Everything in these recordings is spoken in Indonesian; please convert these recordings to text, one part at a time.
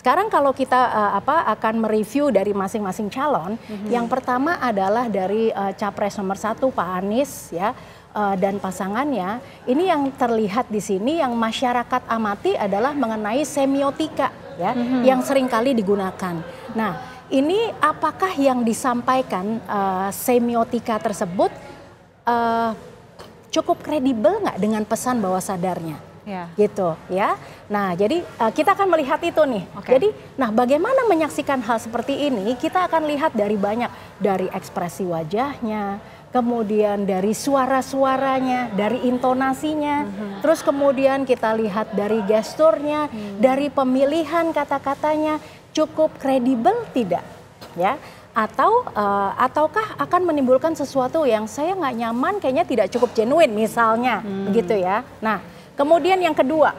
Sekarang kalau kita uh, apa akan mereview dari masing-masing calon, mm-hmm. yang pertama adalah dari uh, capres nomor satu Pak Anies ya uh, dan pasangannya. Ini yang terlihat di sini yang masyarakat amati adalah mengenai semiotika ya mm-hmm. yang seringkali digunakan. Nah ini apakah yang disampaikan uh, semiotika tersebut uh, cukup kredibel nggak dengan pesan bahwa sadarnya? yeah. gitu ya. Nah, jadi uh, kita akan melihat itu nih. Okay. Jadi, nah bagaimana menyaksikan hal seperti ini? Kita akan lihat dari banyak dari ekspresi wajahnya, kemudian dari suara-suaranya, dari intonasinya, mm -hmm. terus kemudian kita lihat dari gesturnya, mm dari pemilihan kata-katanya cukup kredibel tidak, ya? atau uh, ataukah akan menimbulkan sesuatu yang saya nggak nyaman kayaknya tidak cukup genuine misalnya hmm. gitu ya nah Kemudian yang kedua,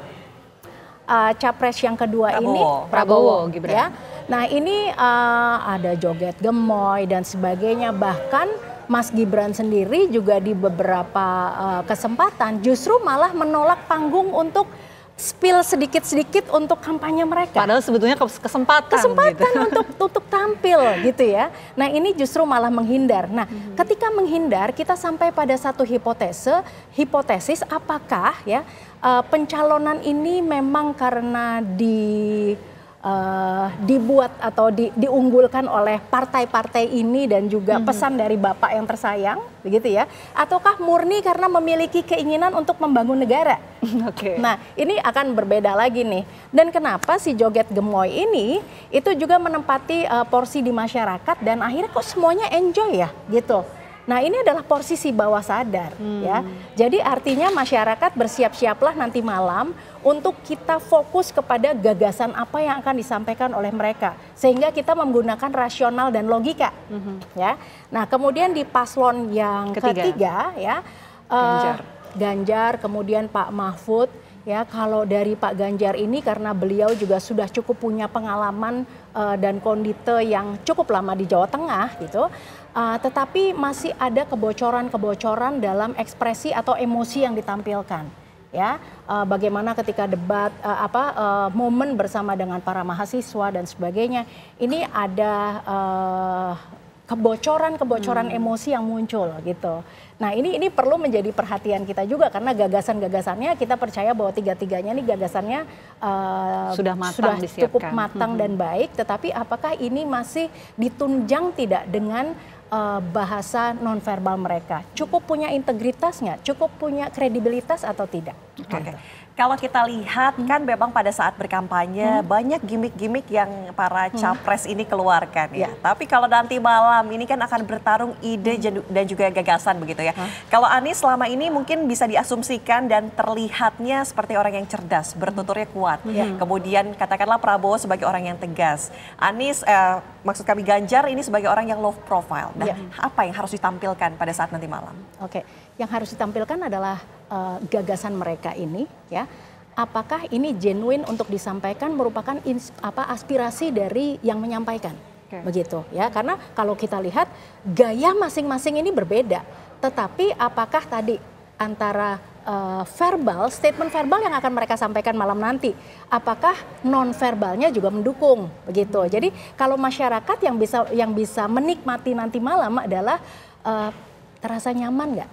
uh, capres yang kedua Prabowo, ini Prabowo, Prabowo Gibran. Ya. Nah ini uh, ada joget gemoy dan sebagainya. Bahkan Mas Gibran sendiri juga di beberapa uh, kesempatan justru malah menolak panggung untuk spill sedikit-sedikit untuk kampanye mereka. Padahal sebetulnya kesempatan. Kesempatan gitu. untuk tutup tampil gitu ya. Nah ini justru malah menghindar. Nah hmm. ketika menghindar kita sampai pada satu hipotese, hipotesis apakah ya eh, pencalonan ini memang karena di uh, dibuat atau di, diunggulkan oleh partai-partai ini dan juga hmm pesan dari bapak yang tersayang, begitu ya? Ataukah murni karena memiliki keinginan untuk membangun negara? Oke. Okay. Nah, ini akan berbeda lagi nih. Dan kenapa si joget gemoy ini itu juga menempati uh, porsi di masyarakat dan akhirnya kok semuanya enjoy ya, gitu? Nah ini adalah posisi bawah sadar hmm. ya. Jadi artinya masyarakat bersiap-siaplah nanti malam untuk kita fokus kepada gagasan apa yang akan disampaikan oleh mereka sehingga kita menggunakan rasional dan logika hmm. ya. Nah kemudian di paslon yang ketiga, ketiga ya. Eh, Ganjar. Ganjar, kemudian Pak Mahfud ya kalau dari Pak Ganjar ini karena beliau juga sudah cukup punya pengalaman uh, dan kondite yang cukup lama di Jawa Tengah gitu uh, tetapi masih ada kebocoran-kebocoran dalam ekspresi atau emosi yang ditampilkan ya uh, bagaimana ketika debat uh, apa uh, momen bersama dengan para mahasiswa dan sebagainya ini ada uh, kebocoran-kebocoran hmm. emosi yang muncul gitu. Nah ini ini perlu menjadi perhatian kita juga karena gagasan-gagasannya kita percaya bahwa tiga-tiganya ini gagasannya uh, sudah matang, sudah cukup matang hmm. dan baik. Tetapi apakah ini masih ditunjang tidak dengan uh, bahasa nonverbal mereka? Cukup punya integritasnya? Cukup punya kredibilitas atau tidak? Oke. Okay. Gitu kalau kita lihat hmm. kan memang pada saat berkampanye hmm. banyak gimmick-gimmick yang para hmm. capres hmm. ini keluarkan ya. ya. Tapi kalau nanti malam ini kan akan bertarung ide hmm. dan juga gagasan begitu ya. Hmm. Kalau Anies selama ini mungkin bisa diasumsikan dan terlihatnya seperti orang yang cerdas, hmm. bertuturnya kuat. Hmm. Ya. hmm. Kemudian katakanlah Prabowo sebagai orang yang tegas. Anies eh, maksud kami Ganjar ini sebagai orang yang low profile. Nah, ya. apa yang harus ditampilkan pada saat nanti malam? Oke. Okay yang harus ditampilkan adalah uh, gagasan mereka ini ya apakah ini genuine untuk disampaikan merupakan ins, apa aspirasi dari yang menyampaikan okay. begitu ya karena kalau kita lihat gaya masing-masing ini berbeda tetapi apakah tadi antara uh, verbal statement verbal yang akan mereka sampaikan malam nanti apakah non verbalnya juga mendukung begitu hmm. jadi kalau masyarakat yang bisa yang bisa menikmati nanti malam adalah uh, terasa nyaman nggak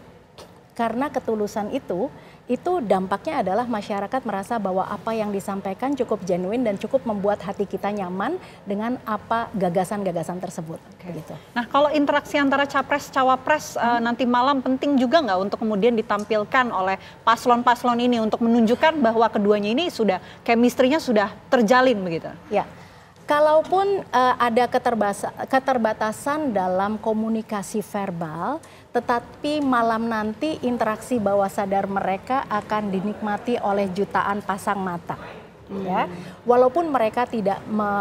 karena ketulusan itu, itu dampaknya adalah masyarakat merasa bahwa apa yang disampaikan cukup genuine dan cukup membuat hati kita nyaman dengan apa gagasan-gagasan tersebut. Okay. Gitu. Nah, kalau interaksi antara capres cawapres eh, hmm. uh, nanti malam penting juga nggak untuk kemudian ditampilkan oleh paslon-paslon ini untuk menunjukkan bahwa keduanya ini sudah kemistrinya sudah terjalin begitu. Ya. Kalaupun uh, ada keterbatasan dalam komunikasi verbal, tetapi malam nanti interaksi bawah sadar mereka akan dinikmati oleh jutaan pasang mata. Ya. Hmm. Ya, walaupun mereka tidak me,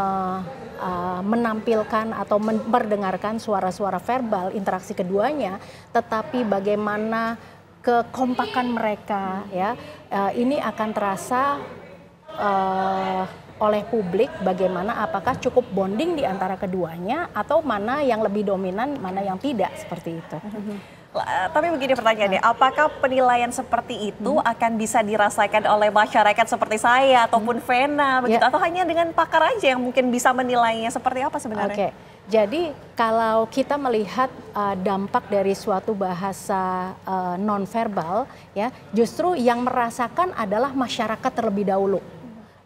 uh, menampilkan atau memperdengarkan suara-suara verbal interaksi keduanya, tetapi bagaimana kekompakan mereka, ya, uh, ini akan terasa uh, oleh publik bagaimana apakah cukup bonding di antara keduanya atau mana yang lebih dominan mana yang tidak seperti itu. Tapi begini pertanyaannya, apakah penilaian seperti itu hmm. akan bisa dirasakan oleh masyarakat seperti saya ataupun hmm. Vena begitu yeah. atau hanya dengan pakar aja yang mungkin bisa menilainya seperti apa sebenarnya? Oke. Okay. Jadi kalau kita melihat uh, dampak dari suatu bahasa uh, nonverbal ya, justru yang merasakan adalah masyarakat terlebih dahulu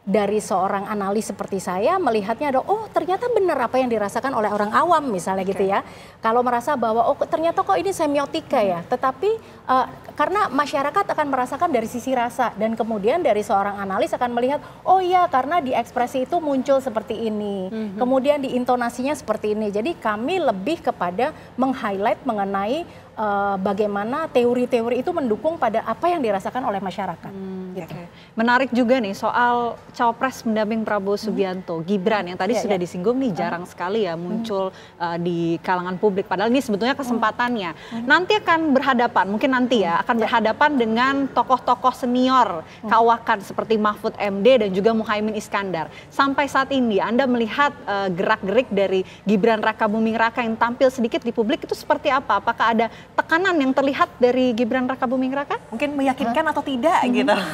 dari seorang analis seperti saya melihatnya ada oh ternyata benar apa yang dirasakan oleh orang awam misalnya okay. gitu ya kalau merasa bahwa oh ternyata kok ini semiotika ya. hmm. ya tetapi uh, karena masyarakat akan merasakan dari sisi rasa dan kemudian dari seorang analis akan melihat oh ya karena di ekspresi itu muncul seperti ini hmm. kemudian di intonasinya seperti ini jadi kami lebih kepada meng-highlight mengenai Eh, bagaimana teori-teori itu mendukung pada apa yang dirasakan oleh masyarakat. Hmm, gitu. okay. Menarik juga nih soal cawapres mendamping Prabowo hmm. Subianto, hmm. Gibran yang tadi yeah, sudah yeah. disinggung nih jarang hmm. sekali ya hmm. muncul hmm. uh, di kalangan publik. Padahal ini sebetulnya hmm. kesempatannya. Hmm. Nanti akan berhadapan, mungkin nanti ya akan yeah. berhadapan dengan tokoh-tokoh senior hmm. kawakan seperti Mahfud MD dan juga Muhaimin Iskandar. Sampai saat ini Anda melihat uh, gerak-gerik dari Gibran Raka Buming Raka yang tampil sedikit di publik itu seperti apa? Apakah ada tekanan yang terlihat dari Gibran Raka Buming Raka? Mungkin meyakinkan huh? atau tidak hmm. gitu.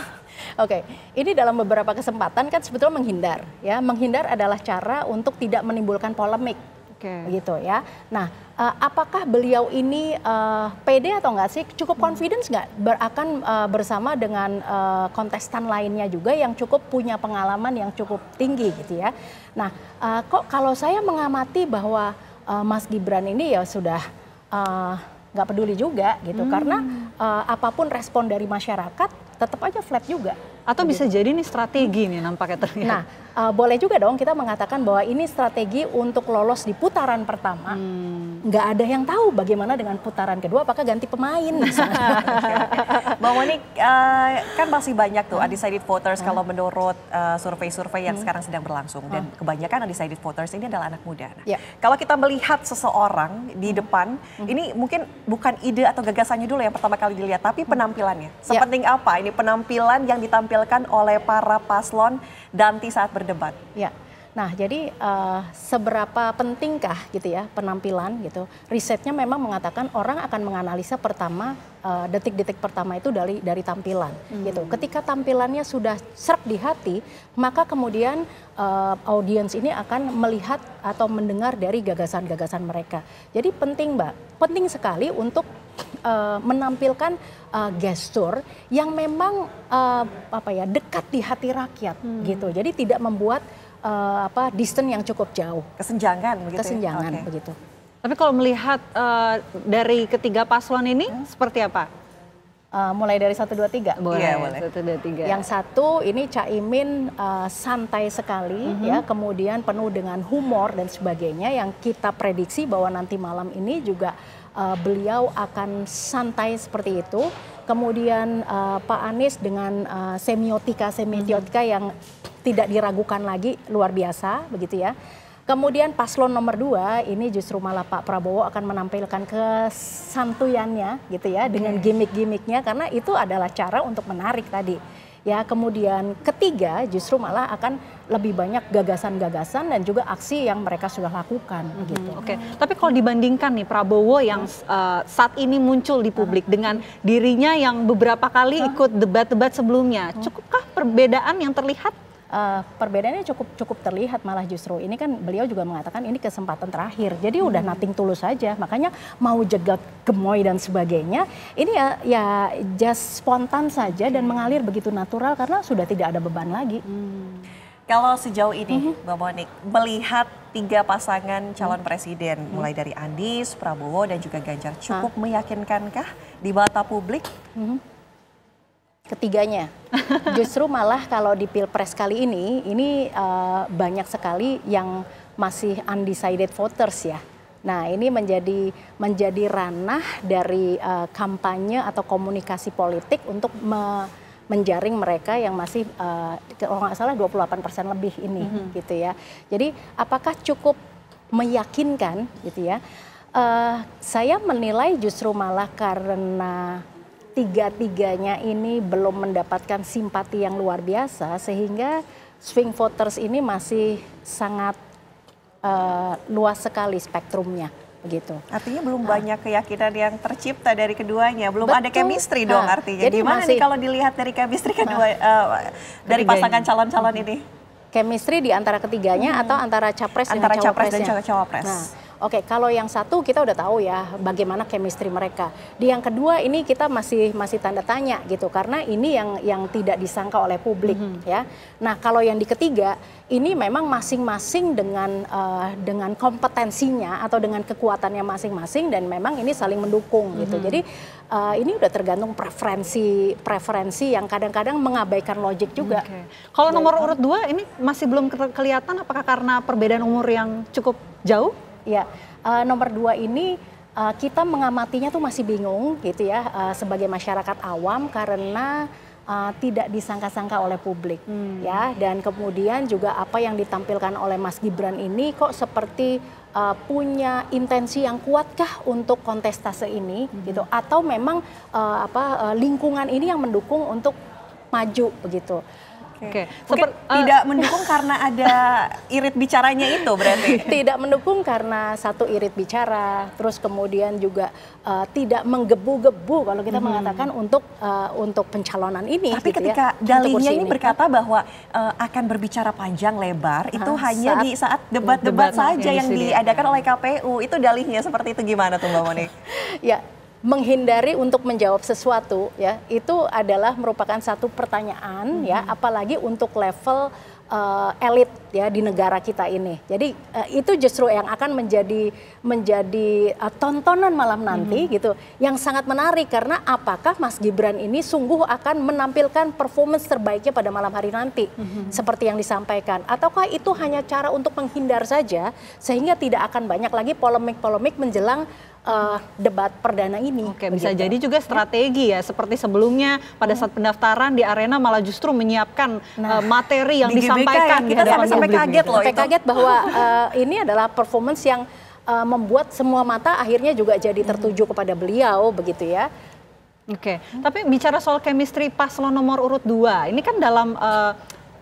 Oke, okay. ini dalam beberapa kesempatan kan sebetulnya menghindar ya. Menghindar adalah cara untuk tidak menimbulkan polemik. Okay. gitu ya. Nah, uh, apakah beliau ini uh, pede atau enggak sih? Cukup confidence nggak ber akan uh, bersama dengan uh, kontestan lainnya juga yang cukup punya pengalaman yang cukup tinggi gitu ya. Nah, uh, kok kalau saya mengamati bahwa uh, Mas Gibran ini ya sudah uh, nggak peduli juga gitu hmm. karena uh, apapun respon dari masyarakat tetap aja flat juga. Atau gitu. bisa jadi nih strategi hmm. nih nampaknya terlihat. Nah, uh, boleh juga dong kita mengatakan bahwa ini strategi untuk lolos di putaran pertama. Hmm. Nggak hmm. ada yang tahu bagaimana dengan putaran kedua, apakah ganti pemain. Bang Monik, uh, eh, kan masih banyak tuh hmm. undecided voters hmm. kalau menurut survei eh, survei-survei yang hmm. sekarang sedang berlangsung. Dan hmm. kebanyakan undecided voters ini adalah anak muda. Nah, yeah. Kalau kita melihat seseorang di hmm. depan, hmm. ini mungkin bukan ide atau gagasannya dulu yang pertama kali dilihat, tapi penampilannya. Ya. Sepenting yeah. apa ini penampilan yang ditampilkan oleh para paslon Danti saat berdebat? Ya. Nah, jadi uh, seberapa pentingkah gitu ya penampilan gitu? Risetnya memang mengatakan orang akan menganalisa pertama eh, detik-detik uh, pertama itu dari dari tampilan hmm. gitu. Ketika tampilannya sudah serap di hati, maka kemudian uh, audiens ini akan melihat atau mendengar dari gagasan-gagasan mereka. Jadi penting, Mbak. Penting sekali untuk uh, menampilkan uh, gestur yang memang uh, apa ya dekat di hati rakyat hmm. gitu. Jadi tidak membuat uh, apa distance yang cukup jauh. Kesenjangan begitu. Ya? Kesenjangan okay. begitu. Tapi kalau melihat uh, dari ketiga paslon ini hmm. seperti apa? Uh, mulai dari satu dua tiga iya, iya, boleh, Satu, dua, tiga. yang satu ini caimin uh, eh, santai sekali mm -hmm. ya kemudian penuh dengan humor dan sebagainya yang kita prediksi bahwa nanti malam ini juga uh, beliau akan santai seperti itu kemudian uh, Pak Anies dengan uh, semiotika semiotika mm -hmm. yang tidak diragukan lagi luar biasa begitu ya Kemudian paslon nomor dua ini justru malah Pak Prabowo akan menampilkan kesantuyannya gitu ya dengan gimmick-gimmicknya karena itu adalah cara untuk menarik tadi. Ya, kemudian ketiga justru malah akan lebih banyak gagasan-gagasan dan juga aksi yang mereka sudah lakukan mm-hmm. gitu. Oke, okay. tapi kalau dibandingkan nih Prabowo yang uh, saat ini muncul di publik dengan dirinya yang beberapa kali ikut debat-debat sebelumnya, cukupkah perbedaan yang terlihat? uh, perbedaannya cukup cukup terlihat malah justru ini kan beliau juga mengatakan ini kesempatan terakhir jadi hmm. udah nothing tulus saja makanya mau jaga gemoy dan sebagainya ini ya ya just spontan saja dan mengalir begitu natural karena sudah tidak ada beban lagi hmm. Kalau sejauh ini, hmm Mbak Monik, melihat tiga pasangan mhm. calon presiden, hmm mulai dari Andi, Prabowo, dan juga Ganjar, cukup meyakinkankah di mata publik? hmm ketiganya. Justru malah kalau di pilpres kali ini, ini uh, banyak sekali yang masih undecided voters ya. Nah ini menjadi menjadi ranah dari uh, kampanye atau komunikasi politik untuk me menjaring mereka yang masih uh, kalau nggak salah 28 persen lebih ini mm -hmm. gitu ya. Jadi apakah cukup meyakinkan gitu ya? Uh, saya menilai justru malah karena tiga-tiganya ini belum mendapatkan simpati yang luar biasa sehingga swing voters ini masih sangat uh, luas sekali spektrumnya begitu. Artinya belum nah. banyak keyakinan yang tercipta dari keduanya, belum Betul. ada chemistry dong nah, artinya. Jadi Gimana masih, nih kalau dilihat dari chemistry nah, kedua uh, dari pasangan calon-calon ini? Chemistry di antara ketiganya hmm. atau antara capres antara dan cawapres? Antara capres dan cawapres. Nah, Oke, kalau yang satu kita udah tahu ya bagaimana chemistry mereka. Di yang kedua ini kita masih masih tanda tanya gitu karena ini yang yang tidak disangka oleh publik mm -hmm. ya. Nah, kalau yang di ketiga ini memang masing-masing dengan uh, dengan kompetensinya atau dengan kekuatannya masing-masing dan memang ini saling mendukung mm -hmm. gitu. Mhm. Jadi uh, ini udah tergantung preferensi preferensi yang kadang-kadang mengabaikan logik juga. Okay. Kalau nomor gitu. urut dua ini masih belum kelihatan apakah karena perbedaan umur yang cukup jauh? Ya, uh, nomor dua ini uh, kita mengamatinya tuh masih bingung gitu ya uh, sebagai masyarakat awam karena uh, tidak disangka-sangka oleh publik hmm. ya dan kemudian juga apa yang ditampilkan oleh Mas Gibran ini kok seperti uh, punya intensi yang kuatkah untuk kontestasi ini hmm. gitu atau memang uh, apa uh, lingkungan ini yang mendukung untuk maju begitu. Oke. Okay. Mungkin uh, tidak mendukung karena ada irit bicaranya itu berarti. Tidak mendukung karena satu irit bicara, terus kemudian juga uh, tidak menggebu-gebu kalau kita hmm. mengatakan untuk uh, untuk pencalonan ini. Tapi gitu ya, ketika ya, dalihnya ini berkata bahwa uh, akan berbicara panjang lebar ah, itu hanya saat, di saat debat-debat saja yang, diadakan oleh KPU. Itu dalihnya seperti itu gimana tuh Mbak Monik? ya, menghindari untuk menjawab sesuatu ya itu adalah merupakan satu pertanyaan ya, hmm. ya apalagi untuk level uh, elit ya di negara kita ini. Jadi uh, itu justru yang akan menjadi menjadi uh, tontonan malam nanti hmm. gitu yang sangat menarik karena apakah Mas Gibran ini sungguh akan menampilkan performance terbaiknya pada malam hari nanti hmm. seperti yang disampaikan ataukah itu hanya cara untuk menghindar saja sehingga tidak akan banyak lagi polemik-polemik menjelang uh, debat perdana ini. Oke, begitu. bisa jadi juga strategi ya, seperti sebelumnya pada saat mm-hmm. pendaftaran di arena malah justru menyiapkan nah, uh, materi yang di ya, disampaikan. ya, kita di sampai, sampai kaget loh, sampai itu. kaget bahwa uh, ini adalah performance yang uh, membuat semua mata akhirnya juga jadi mm-hmm. tertuju kepada beliau, begitu ya. Oke, okay. hmm. tapi bicara soal chemistry paslon nomor urut 2, ini kan dalam uh,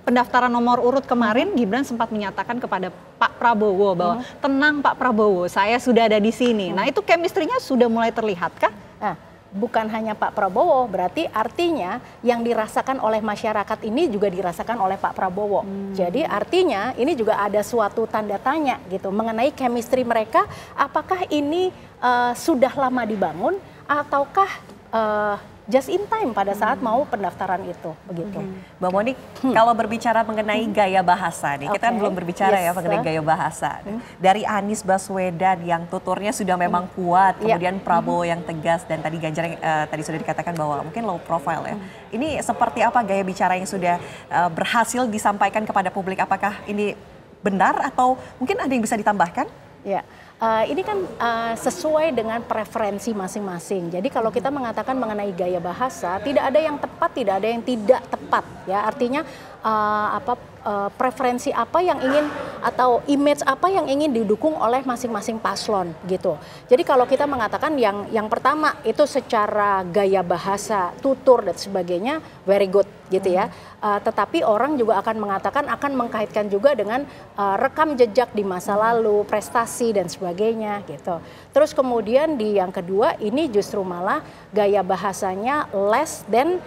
pendaftaran nomor urut kemarin Gibran sempat menyatakan kepada Pak Prabowo bahwa hmm. tenang Pak Prabowo, saya sudah ada di sini. Hmm. Nah, itu kemistrinya sudah mulai terlihat kah? Nah, bukan hanya Pak Prabowo, berarti artinya yang dirasakan oleh masyarakat ini juga dirasakan oleh Pak Prabowo. Hmm. Jadi artinya ini juga ada suatu tanda tanya gitu mengenai kemistri mereka, apakah ini uh, sudah lama dibangun ataukah uh, just in time pada saat hmm. mau pendaftaran itu begitu. Hmm. Mbak Moni. hmm. kalau berbicara mengenai hmm. gaya bahasa nih, okay. kita kan belum berbicara ya yes, ya mengenai gaya bahasa. Hmm. Dari Anies Baswedan yang tuturnya sudah memang hmm. kuat, ya. kemudian yeah. Hmm. Prabowo hmm. yang tegas dan tadi Ganjar yang uh, tadi sudah dikatakan bahwa mungkin low profile ya. Hmm. Ini seperti apa gaya bicara yang sudah uh, berhasil disampaikan kepada publik? Apakah ini benar atau mungkin ada yang bisa ditambahkan? Ya. Yeah uh, ini kan uh, sesuai dengan preferensi masing-masing. Jadi kalau kita mengatakan mengenai gaya bahasa, tidak ada yang tepat, tidak ada yang tidak tepat. Ya, artinya uh, apa uh, preferensi apa yang ingin atau image apa yang ingin didukung oleh masing-masing paslon gitu. Jadi kalau kita mengatakan yang yang pertama itu secara gaya bahasa, tutur dan sebagainya very good gitu ya. Uh, tetapi orang juga akan mengatakan akan mengkaitkan juga dengan uh, rekam jejak di masa hmm. lalu, prestasi dan sebagainya gitu. Terus kemudian di yang kedua ini justru malah gaya bahasanya less than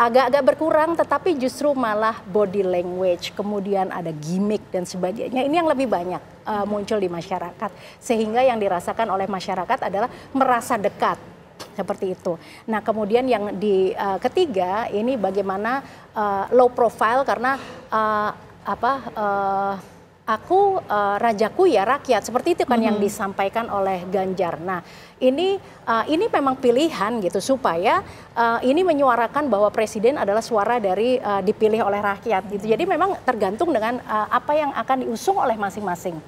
agak-agak berkurang tetapi justru malah body language kemudian ada gimmick dan sebagainya ini yang lebih banyak uh, muncul di masyarakat sehingga yang dirasakan oleh masyarakat adalah merasa dekat seperti itu. Nah, kemudian yang di uh, ketiga ini bagaimana uh, low profile karena uh, apa uh, aku uh, rajaku ya rakyat seperti itu kan mm -hmm. yang mm-hmm. disampaikan oleh Ganjar. Nah, ini uh, ini memang pilihan gitu supaya uh, ini menyuarakan bahwa presiden adalah suara dari uh, dipilih oleh rakyat gitu. Jadi memang tergantung dengan uh, apa yang akan diusung oleh masing-masing.